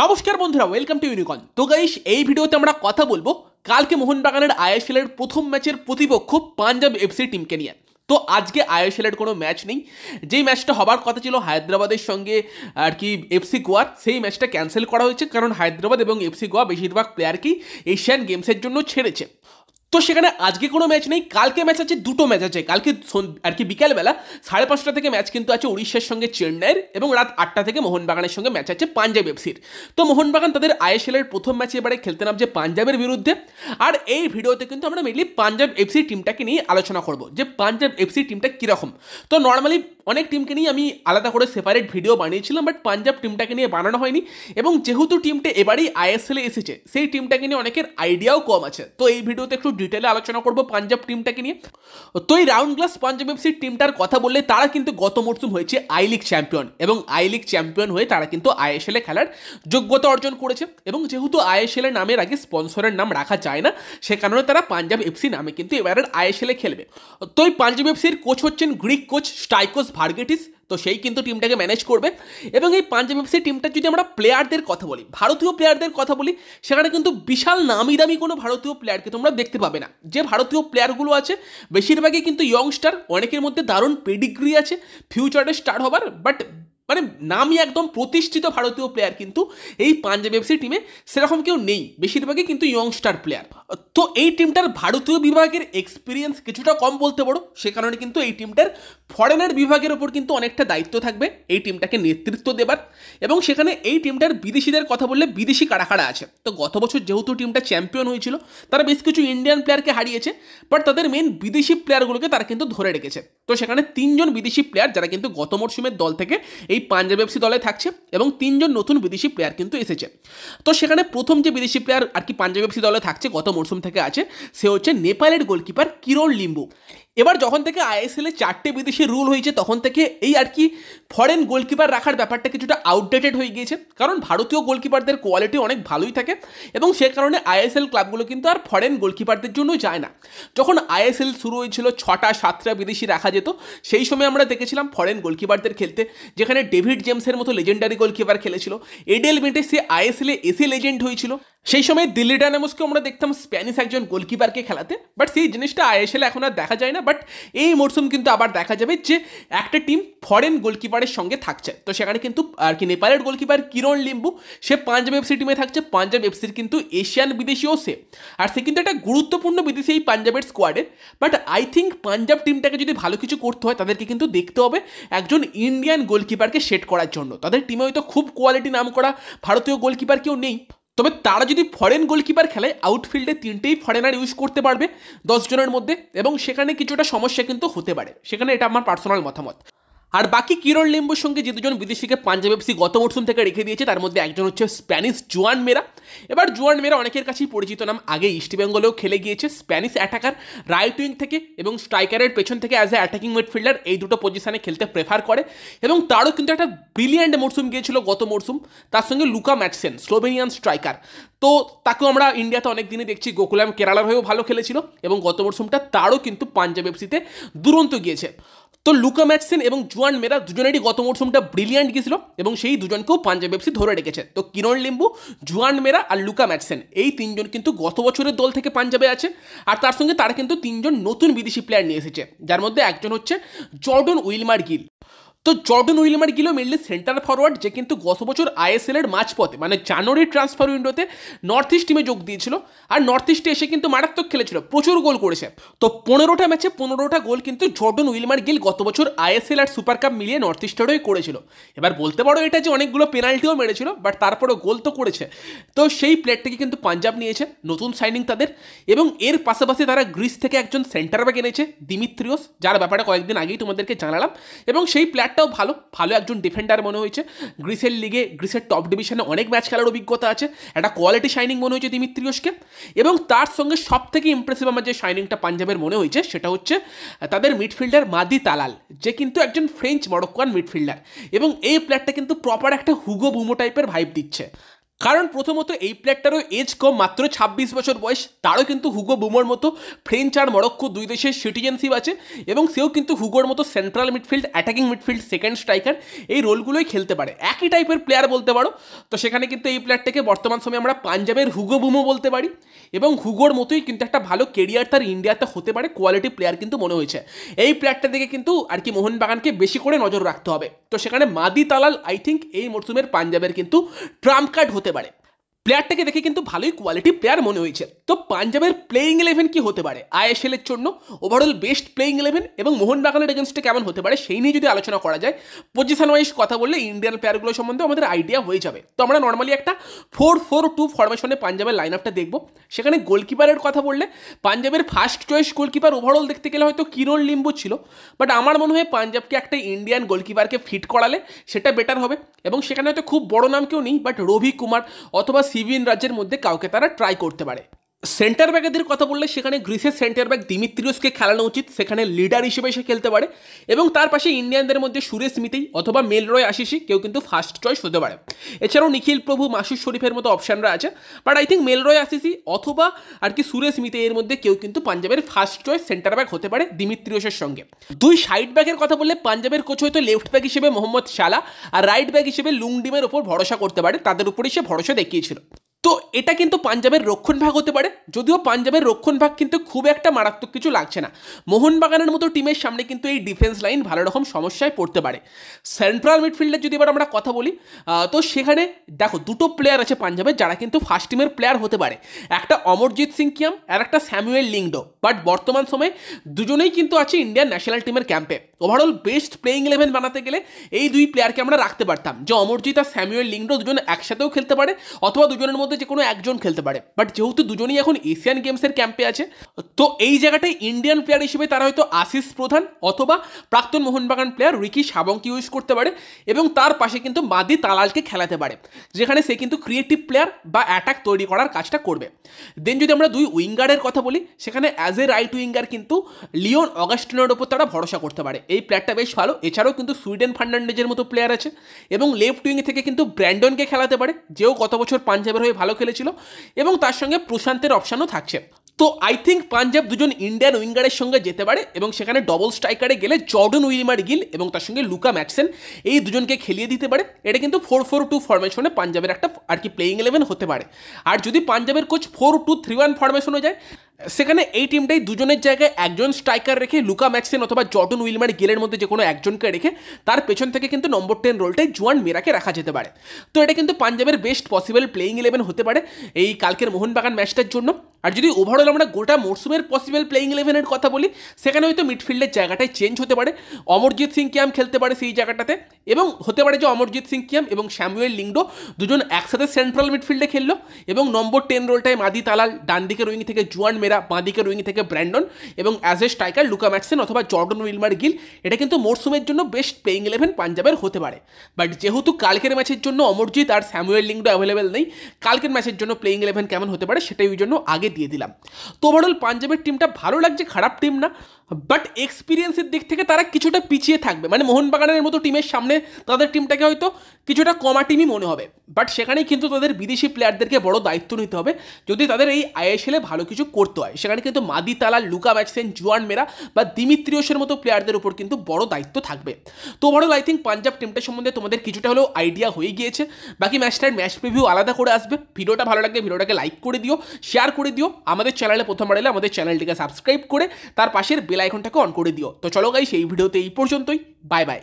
নমস্কার বন্ধুরা welcome to ইউনিকন তো গাইস এই ভিডিওতে আমরা কথা বলবো কালকে মোহনবাগানের আইএসএল এর প্রথম ম্যাচের প্রতিপক্ষ পাঞ্জাব এফসি টিমকে নিয়ে তো আজকে আইএসএলের কোনো ম্যাচ নেই যেই ম্যাচটা হবার কথা ছিল হায়দ্রাবাদের সঙ্গে আর কি এফসি গোয়ার সেই ম্যাচটা ক্যান্সেল করা হয়েছে কারণ হায়দ্রাবাদ এবং এফসি গোয়া বেশিরভাগ প্লেয়ারকেই এশিয়ান গেমসের জন্য ছেড়েছে তো সেখানে আজকে কোনো ম্যাচ নেই কালকে ম্যাচ আছে দুটো ম্যাচ আছে কালকে আর কি বিকালবেলা সাড়ে পাঁচটা থেকে ম্যাচ কিন্তু আছে উড়িষ্যার সঙ্গে চেন্নাইয়ের এবং রাত আটটা থেকে মোহনবাগানের সঙ্গে ম্যাচ আছে পাঞ্জাব এফসির তো মোহনবাগান তাদের আইএসএলের প্রথম ম্যাচে এবারে খেলতে নামছে পাঞ্জাবের বিরুদ্ধে আর এই ভিডিওতে কিন্তু আমরা মেনলি পাঞ্জাব এফসি টিমটাকে নিয়ে আলোচনা করব যে পাঞ্জাব এফসি টিমটা কীরকম তো নর্মালি অনেক টিমকে নিয়ে আমি আলাদা করে সেপারেট ভিডিও বানিয়েছিলাম বাট পাঞ্জাব টিমটাকে নিয়ে বানানো হয়নি এবং যেহেতু টিমটা এবারেই আইএসএলে এসেছে সেই টিমটাকে নিয়ে অনেকের আইডিয়াও কম আছে তো এই ভিডিওতে একটু ডিটেলে আলোচনা করব পাঞ্জাব টিমটাকে নিয়ে তো এই রাউন্ড গ্লাস পাঞ্জাব এফসি টিমটার কথা বললে তারা কিন্তু গত মরশুম হয়েছে আই লিগ চ্যাম্পিয়ন এবং আই লিগ চ্যাম্পিয়ন হয়ে তারা কিন্তু এ খেলার যোগ্যতা অর্জন করেছে এবং যেহেতু আইএসএলের নামের আগে স্পন্সরের নাম রাখা যায় না সে কারণে তারা পাঞ্জাব এফসি নামে কিন্তু এবারের এ খেলবে তো এই পাঞ্জাব এফসির কোচ হচ্ছেন গ্রিক কোচ স্টাইকোস ভার্গেটিস তো সেই কিন্তু টিমটাকে ম্যানেজ করবে এবং এই পাঞ্জাব এফসি টিমটা যদি আমরা প্লেয়ারদের কথা বলি ভারতীয় প্লেয়ারদের কথা বলি সেখানে কিন্তু বিশাল নামি দামি কোনো ভারতীয় প্লেয়ারকে তোমরা দেখতে পাবে না যে ভারতীয় প্লেয়ারগুলো আছে বেশিরভাগই কিন্তু ইয়ংস্টার অনেকের মধ্যে দারুণ পেডিগ্রি আছে ফিউচারে স্টার্ট হবার বাট মানে নামই একদম প্রতিষ্ঠিত ভারতীয় প্লেয়ার কিন্তু এই পাঞ্জাব এফসি টিমে সেরকম কেউ নেই বেশিরভাগই কিন্তু ইয়ংস্টার প্লেয়ার তো এই টিমটার ভারতীয় বিভাগের এক্সপিরিয়েন্স কিছুটা কম বলতে পারো সে কারণে কিন্তু এই টিমটার ফরেনার বিভাগের ওপর কিন্তু অনেকটা দায়িত্ব থাকবে এই টিমটাকে নেতৃত্ব দেবার এবং সেখানে এই টিমটার বিদেশিদের কথা বললে বিদেশি কারাকাড়া আছে তো গত বছর যেহেতু টিমটা চ্যাম্পিয়ন হয়েছিল তারা বেশ কিছু ইন্ডিয়ান প্লেয়ারকে হারিয়েছে বাট তাদের মেন বিদেশি প্লেয়ারগুলোকে তারা কিন্তু ধরে রেখেছে তো সেখানে তিনজন বিদেশি প্লেয়ার যারা কিন্তু গত মরশুমের দল থেকে এই পাঞ্জাব এফসি দলে থাকছে এবং তিনজন নতুন বিদেশি প্লেয়ার কিন্তু এসেছে তো সেখানে প্রথম যে বিদেশি প্লেয়ার আর কি পাঞ্জাব এফসি দলে থাকছে গত মরশুম থেকে আছে সে হচ্ছে নেপালের গোলকিপার কিরণ লিম্বু এবার যখন থেকে এ চারটে বিদেশি রুল হয়েছে তখন থেকে এই আর কি ফরেন গোলকিপার রাখার ব্যাপারটা কিছুটা আউটডেটেড হয়ে গিয়েছে কারণ ভারতীয় গোলকিপারদের কোয়ালিটি অনেক ভালোই থাকে এবং সে কারণে আইএসএল ক্লাবগুলো কিন্তু আর ফরেন গোলকিপারদের জন্য যায় না যখন আইএসএল শুরু হয়েছিল ছটা সাতটা বিদেশি রাখা যেত সেই সময় আমরা দেখেছিলাম ফরেন গোলকিপারদের খেলতে যেখানে ডেভিড জেমসের মতো লেজেন্ডারি গোলকিপার খেলেছিল এডেল মেটে সে এ এসে লেজেন্ড হয়েছিল সেই সময় দিল্লি ডায়নামোসকে আমরা দেখতাম স্প্যানিশ একজন গোলকিপারকে খেলাতে বাট সেই জিনিসটা আইএসএল এখন আর দেখা যায় না বাট এই মরশুম কিন্তু আবার দেখা যাবে যে একটা টিম ফরেন গোলকিপারের সঙ্গে থাকছে তো সেখানে কিন্তু আর কি নেপালের গোলকিপার কিরণ লিম্বু সে পাঞ্জাব এফসি টিমে থাকছে পাঞ্জাব এফসির কিন্তু এশিয়ান বিদেশিও সে আর সে কিন্তু একটা গুরুত্বপূর্ণ বিদেশি এই পাঞ্জাবের স্কোয়াডে বাট আই থিঙ্ক পাঞ্জাব টিমটাকে যদি ভালো কিছু করতে হয় তাদেরকে কিন্তু দেখতে হবে একজন ইন্ডিয়ান গোলকিপারকে সেট করার জন্য তাদের টিমে হয়তো খুব কোয়ালিটি নাম করা ভারতীয় গোলকিপার কেউ নেই তবে তারা যদি ফরেন গোলকিপার খেলে আউটফিল্ডে তিনটেই ফরেনার ইউজ করতে পারবে দশজনের মধ্যে এবং সেখানে কিছুটা সমস্যা কিন্তু হতে পারে সেখানে এটা আমার পার্সোনাল মতামত আর বাকি কিরণ লিম্বুর সঙ্গে যে দুজন বিদেশিকে পাঞ্জাব এফসি গত মরশুম থেকে রেখে দিয়েছে তার মধ্যে একজন হচ্ছে স্প্যানিশ জুয়ান মেরা এবার জুয়ান মেরা অনেকের কাছেই পরিচিত নাম আগে বেঙ্গলেও খেলে গিয়েছে স্প্যানিশ অ্যাটাকার রাইট উইং থেকে এবং স্ট্রাইকারের পেছন থেকে অ্যাজ এ অ্যাটাকিং মিডফিল্ডার এই দুটো পজিশনে খেলতে প্রেফার করে এবং তারও কিন্তু একটা ব্রিলিয়ান্ট মরশুম গিয়েছিল গত মরশুম তার সঙ্গে লুকা ম্যাটসেন স্লোভেনিয়ান স্ট্রাইকার তো তাকেও আমরা ইন্ডিয়াতে অনেক দিনই দেখছি গোকুলাম কেরালার হয়েও ভালো খেলেছিল এবং গত মরশুমটা তারও কিন্তু পাঞ্জাব এফসিতে দুরন্ত গিয়েছে তো লুকা ম্যাটসেন এবং জুয়ান মেরা দুজনেরই গত মরসুমটা ব্রিলিয়ান্ট গেছিল এবং সেই দুজনকেও পাঞ্জাব এফসি ধরে রেখেছে তো কিরণ লিম্বু জুয়ান মেরা আর লুকা ম্যাটসেন এই তিনজন কিন্তু গত বছরের দল থেকে পাঞ্জাবে আছে আর তার সঙ্গে তারা কিন্তু তিনজন নতুন বিদেশি প্লেয়ার নিয়ে এসেছে যার মধ্যে একজন হচ্ছে জর্ডন উইলমার গিল তো জর্ডন উইলমার গিলো মেনলি সেন্টার ফরওয়ার্ড যে কিন্তু গত বছর আইএসএল এর মাঝপথে মানে জানুয়ারির ট্রান্সফার উইন্ডোতে নর্থ ইস্ট টিমে যোগ দিয়েছিল আর নর্থ ইস্টে এসে কিন্তু মারাত্মক খেলেছিল প্রচুর গোল করেছে তো পনেরোটা ম্যাচে পনেরোটা গোল কিন্তু জর্ডন উইলমার গিল গত বছর আইএসএল আর সুপার কাপ মিলিয়ে নর্থ ইস্টেরই করেছিল এবার বলতে পারো এটা যে অনেকগুলো পেনাল্টিও মেরেছিল বাট তারপরও গোল তো করেছে তো সেই প্লেয়ারটিকে কিন্তু পাঞ্জাব নিয়েছে নতুন সাইনিং তাদের এবং এর পাশাপাশি তারা গ্রিস থেকে একজন সেন্টার ব্যাক এনেছে দিমিত্রিওস যার ব্যাপারে কয়েকদিন আগেই তোমাদেরকে জানালাম এবং সেই প্লেয়ার প্লেয়ারটাও ভালো ভালো একজন ডিফেন্ডার মনে হয়েছে গ্রিসের লিগে গ্রিসের টপ ডিভিশনে অনেক ম্যাচ খেলার অভিজ্ঞতা আছে একটা কোয়ালিটি শাইনিং মনে হয়েছে দিমিত্রিয়সকে এবং তার সঙ্গে সব থেকে ইমপ্রেসিভ আমার যে শাইনিংটা পাঞ্জাবের মনে হয়েছে সেটা হচ্ছে তাদের মিডফিল্ডার মাদি তালাল যে কিন্তু একজন ফ্রেঞ্চ মরক্কান মিডফিল্ডার এবং এই প্লেয়ারটা কিন্তু প্রপার একটা হুগো বুমো টাইপের ভাইব দিচ্ছে কারণ প্রথমত এই প্লেয়ারটারও এজ কম মাত্র ছাব্বিশ বছর বয়স তারও কিন্তু হুগো বুমোর মতো ফ্রেঞ্চ আর মরক্কো দুই দেশের সিটিজেনশিপ আছে এবং সেও কিন্তু হুগোর মতো central midfield attacking midfield second striker এই রোলগুলোই খেলতে পারে একই টাইপের প্লেয়ার বলতে পারো তো সেখানে কিন্তু এই প্লেয়ারটাকে বর্তমান সময়ে আমরা পাঞ্জাবের হুগো বুমো বলতে পারি এবং হুগোর মতোই কিন্তু একটা ভালো কেরিয়ার তার ইন্ডিয়াতে হতে পারে কোয়ালিটি প্লেয়ার কিন্তু মনে হয়েছে এই প্লেয়ারটা দিকে কিন্তু আর কি মোহনবাগানকে বেশি করে নজর রাখতে হবে তো সেখানে মাদি তালাল আই থিঙ্ক এই মরসুমের পাঞ্জাবের কিন্তু ট্রাম্প কার্ড হতে vale. প্লেয়ারটাকে দেখে কিন্তু ভালোই কোয়ালিটি প্লেয়ার মনে হয়েছে তো পাঞ্জাবের প্লেইং ইলেভেন কি হতে পারে আইএসএল এর জন্য ওভারঅল বেস্ট প্লেইং ইলেভেন এবং মোহনবাগানের এগেনস্টে কেমন হতে পারে সেই নিয়ে যদি আলোচনা করা যায় পজিশন ওয়াইজ কথা বললে ইন্ডিয়ান প্লেয়ারগুলো সম্বন্ধে আমাদের আইডিয়া হয়ে যাবে তো আমরা নর্মালি একটা ফোর ফোর টু ফরমেশনে পাঞ্জাবের লাইন আপটা দেখবো সেখানে গোলকিপারের কথা বললে পাঞ্জাবের ফার্স্ট চয়েস গোলকিপার ওভারঅল দেখতে গেলে হয়তো কিরণ লিম্বু ছিল বাট আমার মনে হয় পাঞ্জাবকে একটা ইন্ডিয়ান গোলকিপারকে ফিট করালে সেটা বেটার হবে এবং সেখানে হয়তো খুব বড় নাম কেউ নেই বাট রবি কুমার অথবা সিভিন রাজ্যের মধ্যে কাউকে তারা ট্রাই করতে পারে সেন্টার ব্যাকেদের কথা বললে সেখানে গ্রিসের সেন্টার ব্যাক দিমিত্রিয়সকে খেলানো উচিত সেখানে লিডার হিসেবে সে খেলতে পারে এবং তার পাশে ইন্ডিয়ানদের মধ্যে সুরেশ মিতেই অথবা মেলরয় আশিসি কেউ কিন্তু ফার্স্ট চয়েস হতে পারে এছাড়াও নিখিল প্রভু মাসুদ শরীফের মতো অপশানরা আছে but I think Melroy Assisi অথবা আর কি সুরেশ মিতে এর মধ্যে কেউ কিন্তু পাঞ্জাবের ফার্স্ট চয়েস সেন্টার ব্যাক হতে পারে দিমিত্রিয়সের সঙ্গে দুই সাইড ব্যাকের কথা বললে পাঞ্জাবের কোচ হয়তো লেফট ব্যাক হিসেবে মোহাম্মদ শালা আর রাইট ব্যাক হিসেবে লুংডিমের ওপর ভরসা করতে পারে তাদের উপরেই সে ভরসা দেখিয়েছিল তো এটা কিন্তু পাঞ্জাবের রক্ষণ ভাগ হতে পারে যদিও পাঞ্জাবের রক্ষণ ভাগ কিন্তু খুব একটা মারাত্মক কিছু লাগছে না মোহনবাগানের মতো টিমের সামনে কিন্তু এই ডিফেন্স লাইন ভালো রকম সমস্যায় পড়তে পারে সেন্ট্রাল মিডফিল্ডের যদি এবার আমরা কথা বলি তো সেখানে দেখো দুটো প্লেয়ার আছে পাঞ্জাবের যারা কিন্তু ফার্স্ট টিমের প্লেয়ার হতে পারে একটা অমরজিৎ সিং কিয়াম আর একটা স্যামুয়েল লিংডো বাট বর্তমান সময়ে দুজনেই কিন্তু আছে ইন্ডিয়ান ন্যাশনাল টিমের ক্যাম্পে ওভারঅল বেস্ট প্লেইং ইলেভেন বানাতে গেলে এই দুই প্লেয়ারকে আমরা রাখতে পারতাম যে অমরজিৎ আর স্যামুয়েল লিংডো দুজন একসাথেও খেলতে পারে অথবা দুজনের মধ্যে যে কোনো একজন খেলতে পারে বাট যেহেতু দুজনেই এখন এশিয়ান গেমসের ক্যাম্পে আছে তো এই জায়গাটায় ইন্ডিয়ান প্লেয়ার হিসেবে তারা হয়তো আশিস প্রধান অথবা প্রাক্তন মোহনবাগান প্লেয়ার রিকি সাবংকে ইউজ করতে পারে এবং তার পাশে কিন্তু মাদি তালালকে খেলাতে পারে যেখানে সে কিন্তু ক্রিয়েটিভ প্লেয়ার বা অ্যাটাক তৈরি করার কাজটা করবে দেন যদি আমরা দুই উইঙ্গারের কথা বলি সেখানে অ্যাজ এ রাইট উইঙ্গার কিন্তু লিওন অগাস্টিনের ওপর তারা ভরসা করতে পারে এই প্লেয়ারটা বেশ ভালো এছাড়াও কিন্তু সুইডেন ফার্নান্ডেজের মতো প্লেয়ার আছে এবং লেফট উইং থেকে কিন্তু ব্র্যান্ডনকে খেলাতে পারে যেও গত বছর পাঞ্জাবের হয়ে ভালো খেলেছিল এবং তার সঙ্গে প্রশান্তের অপশানও থাকছে তো আই থিঙ্ক পাঞ্জাব দুজন ইন্ডিয়ান উইঙ্গারের সঙ্গে যেতে পারে এবং সেখানে ডবল স্ট্রাইকারে গেলে জর্ডন উইলিমার গিল এবং তার সঙ্গে লুকা ম্যাটসেন এই দুজনকে খেলিয়ে দিতে পারে এটা কিন্তু ফোর ফোর টু ফরমেশনে পাঞ্জাবের একটা আর কি প্লেইং ইলেভেন হতে পারে আর যদি পাঞ্জাবের coach four two three one ফরমেশনে যায় সেখানে এই টিমটাই দুজনের জায়গায় একজন স্ট্রাইকার রেখে লুকা ম্যাক্সিন অথবা জর্ডন উইলমার গেলের মধ্যে যে কোনো একজনকে রেখে তার পেছন থেকে কিন্তু নম্বর টেন রোলটাই জুয়ান মেরাকে রাখা যেতে পারে তো এটা কিন্তু পাঞ্জাবের বেস্ট পসিবল প্লেইং ইলেভেন হতে পারে এই কালকের মোহনবাগান ম্যাচটার জন্য আর যদি ওভারঅল আমরা গোটা মরসুমের পসিবল প্লেইং ইলেভেনের কথা বলি সেখানে হয়তো মিডফিল্ডের জায়গাটায় চেঞ্জ হতে পারে অমরজিৎ সিং কিয়াম খেলতে পারে সেই জায়গাটাতে এবং হতে পারে যে অমরজিৎ সিং কিয়াম এবং শ্যামুয়েল লিংডো দুজন একসাথে সেন্ট্রাল মিডফিল্ডে খেললো এবং নম্বর টেন রোলটায় মাদি তালাল ডান দিকে রোয়িং থেকে জুয়ান বাঁ দিকে উইং থেকে ব্র্যান্ডন এবং as a striker Luka Majcen অথবা জর্ডন উইলমার গিল এটা কিন্তু মরসুমের জন্য বেস্ট প্লেইং ইলেভেন পাঞ্জাবের হতে পারে বাট যেহেতু কালকের ম্যাচের জন্য অমরজিৎ আর স্যামুয়েল লিঙ্কটা অ্যাভেলেবেল নেই কালকের ম্যাচের জন্য প্লেইং ইলেভেন কেমন হতে পারে সেটাই ওই জন্য আগে দিয়ে দিলাম তো ওভারঅল পাঞ্জাবের টিমটা ভালো লাগছে খারাপ টিম না বাট এক্সপিরিয়েন্সের দিক থেকে তারা কিছুটা পিছিয়ে থাকবে মানে মোহনবাগানের মতো টিমের সামনে তাদের টিমটাকে হয়তো কিছুটা কমা টিমই মনে হবে বাট সেখানে কিন্তু তাদের বিদেশি প্লেয়ারদেরকে বড় দায়িত্ব নিতে হবে যদি তাদের এই আইএসএলে ভালো কিছু করতে হয় সেখানে কিন্তু মাদি তালা লুকা ম্যাচসেন জুয়ান মেরা বা দিমিত্রিয়সের মতো প্লেয়ারদের উপর কিন্তু বড় দায়িত্ব থাকবে তো ওভারঅল আই থিঙ্ক পাঞ্জাব টিমটা সম্বন্ধে তোমাদের কিছুটা হলেও আইডিয়া হয়ে গিয়েছে বাকি ম্যাচটার ম্যাচ প্রিভিউ আলাদা করে আসবে ভিডিওটা ভালো লাগলে ভিডিওটাকে লাইক করে দিও শেয়ার করে দিও আমাদের চ্যানেলে প্রথমবার এলে আমাদের চ্যানেলটিকে সাবস্ক্রাইব করে তার পাশের বেলাইকনটাকে অন করে দিও তো চলো গাই সেই ভিডিওতে এই পর্যন্তই বাই বাই